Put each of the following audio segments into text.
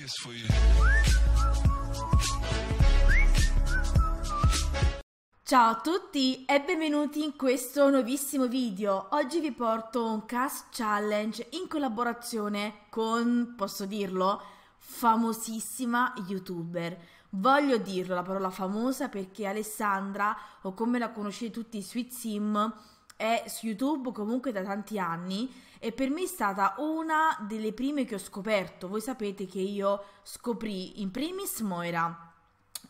kiss for you. Ciao a tutti e benvenuti in questo nuovissimo video. Oggi vi porto un cast challenge in collaborazione con, posso dirlo, famosissima youtuber. Voglio dirlo la parola famosa perché Alessandra, o come la conoscete tutti, Sweet Sim, è su YouTube comunque da tanti anni e per me è stata una delle prime che ho scoperto. Voi sapete che io scoprì in primis Moira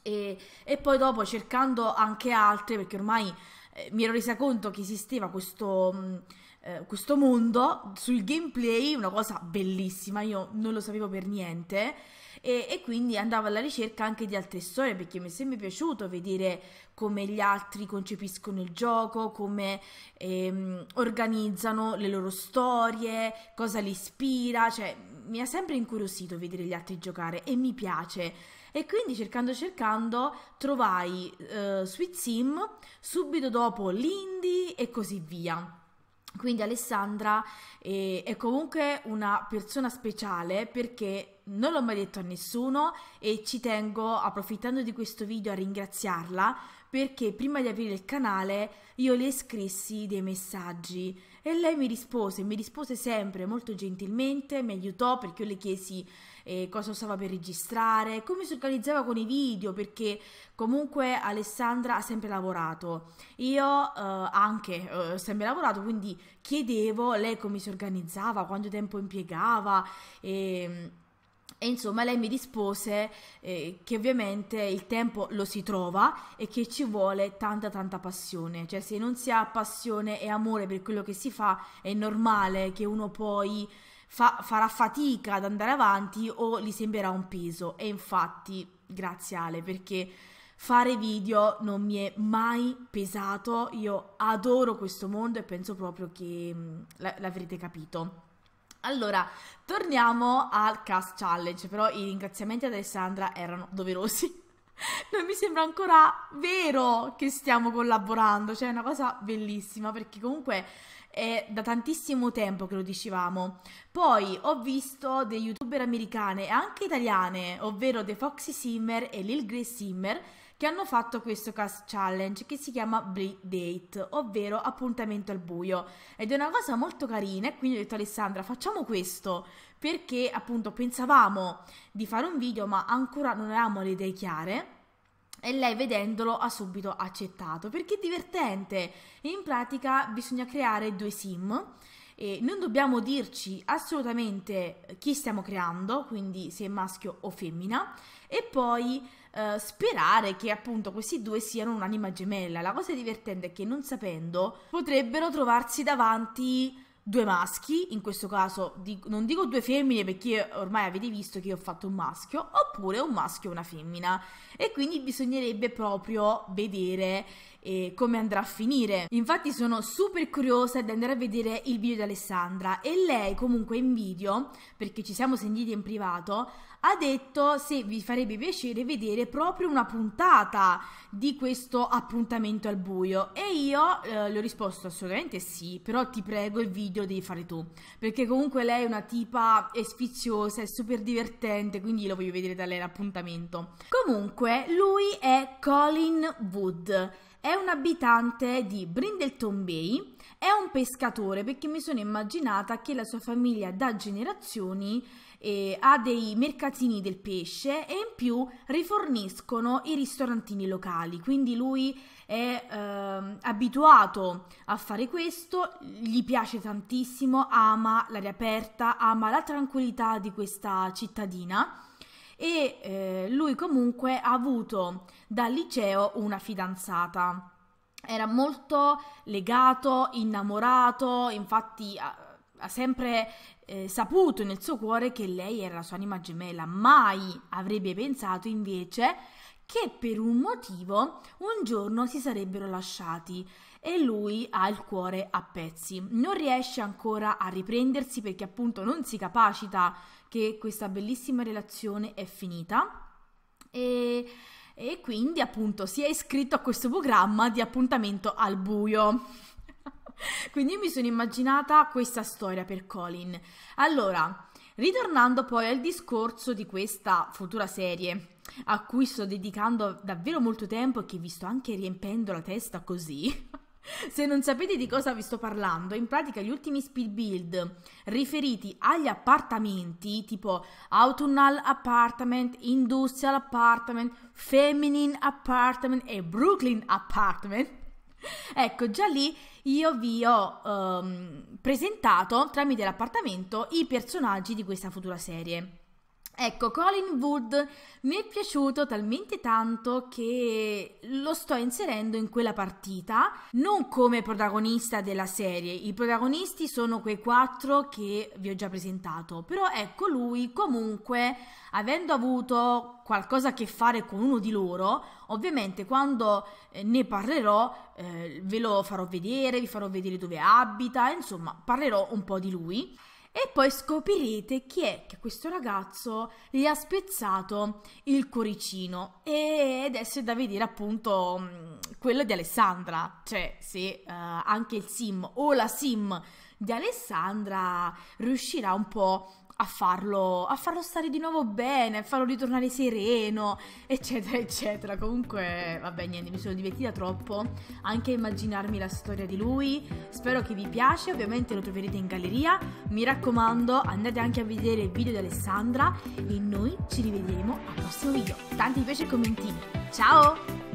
e, e poi dopo cercando anche altre perché ormai eh, mi ero resa conto che esisteva questo... Mh, mm, eh, questo mondo sul gameplay, una cosa bellissima, io non lo sapevo per niente e, e quindi andavo alla ricerca anche di altre storie perché mi è sempre piaciuto vedere come gli altri concepiscono il gioco, come ehm, organizzano le loro storie, cosa li ispira, cioè mi ha sempre incuriosito vedere gli altri giocare e mi piace. E quindi cercando cercando trovai eh, Sweet Sim subito dopo l'Indie e così via. Quindi Alessandra eh, è comunque una persona speciale perché non l'ho mai detto a nessuno e ci tengo, approfittando di questo video, a ringraziarla perché prima di aprire il canale io le scrissi dei messaggi e lei mi rispose, mi rispose sempre molto gentilmente, mi aiutò perché io le chiesi eh, cosa usava per registrare, come si organizzava con i video, perché comunque Alessandra ha sempre lavorato, io eh, anche eh, ho sempre lavorato, quindi chiedevo lei come si organizzava, quanto tempo impiegava. E, ehm, e insomma lei mi rispose eh, che ovviamente il tempo lo si trova e che ci vuole tanta tanta passione, cioè se non si ha passione e amore per quello che si fa è normale che uno poi fa- farà fatica ad andare avanti o gli sembrerà un peso. E infatti, grazie Ale, perché fare video non mi è mai pesato, io adoro questo mondo e penso proprio che mm, l- l'avrete capito. Allora, torniamo al cast challenge, però i ringraziamenti ad Alessandra erano doverosi. non mi sembra ancora vero che stiamo collaborando, cioè è una cosa bellissima perché comunque è da tantissimo tempo che lo dicevamo. Poi ho visto dei youtuber americane e anche italiane, ovvero The Foxy Simmer e Lil Grey Simmer che hanno fatto questo cast challenge che si chiama Blind Date, ovvero appuntamento al buio. Ed è una cosa molto carina e quindi ho detto Alessandra facciamo questo perché appunto pensavamo di fare un video ma ancora non avevamo le idee chiare e lei vedendolo ha subito accettato perché è divertente. In pratica bisogna creare due sim e non dobbiamo dirci assolutamente chi stiamo creando, quindi se è maschio o femmina e poi eh, sperare che appunto questi due siano un'anima gemella. La cosa divertente è che non sapendo potrebbero trovarsi davanti due maschi, in questo caso di, non dico due femmine perché ormai avete visto che io ho fatto un maschio, oppure un maschio e una femmina. E quindi bisognerebbe proprio vedere eh, come andrà a finire. Infatti sono super curiosa di andare a vedere il video di Alessandra e lei comunque in video, perché ci siamo sentiti in privato, ha detto se vi farebbe piacere vedere proprio una puntata di questo appuntamento al buio. E io eh, le ho risposto assolutamente sì, però ti prego il video lo devi fare tu. Perché comunque lei è una tipa, esfiziosa, sfiziosa, è super divertente, quindi lo voglio vedere da lei l'appuntamento. Comunque, lui è Colin Wood è un abitante di Brindleton Bay, è un pescatore perché mi sono immaginata che la sua famiglia da generazioni eh, ha dei mercatini del pesce e in più riforniscono i ristorantini locali, quindi lui è eh, abituato a fare questo, gli piace tantissimo, ama l'aria aperta, ama la tranquillità di questa cittadina e eh, lui comunque ha avuto dal liceo una fidanzata. Era molto legato, innamorato, infatti ha, ha sempre eh, saputo nel suo cuore che lei era la sua anima gemella, mai avrebbe pensato invece che per un motivo un giorno si sarebbero lasciati e lui ha il cuore a pezzi. Non riesce ancora a riprendersi perché appunto non si capacita che questa bellissima relazione è finita e, e quindi appunto si è iscritto a questo programma di appuntamento al buio. Quindi io mi sono immaginata questa storia per Colin. Allora, ritornando poi al discorso di questa futura serie a cui sto dedicando davvero molto tempo e che vi sto anche riempendo la testa così. Se non sapete di cosa vi sto parlando, in pratica gli ultimi speed build riferiti agli appartamenti, tipo Autumnal Apartment, Industrial Apartment, Feminine Apartment e Brooklyn Apartment, ecco già lì io vi ho um, presentato tramite l'appartamento i personaggi di questa futura serie. Ecco, Colin Wood mi è piaciuto talmente tanto che lo sto inserendo in quella partita, non come protagonista della serie, i protagonisti sono quei quattro che vi ho già presentato, però ecco lui comunque, avendo avuto qualcosa a che fare con uno di loro, ovviamente quando eh, ne parlerò eh, ve lo farò vedere, vi farò vedere dove abita, insomma parlerò un po' di lui. E poi scoprirete chi è che questo ragazzo gli ha spezzato il cuoricino. Ed è da vedere appunto mm, quello di Alessandra, cioè se uh, anche il sim o la sim di Alessandra riuscirà un po' a farlo, a farlo stare di nuovo bene, a farlo ritornare sereno, eccetera, eccetera. Comunque, vabbè, niente, mi sono divertita troppo anche a immaginarmi la storia di lui. Spero che vi piace, ovviamente lo troverete in galleria. Mi raccomando, andate anche a vedere il video di Alessandra e noi ci rivedremo al prossimo video. Tanti piace e commenti. Ciao!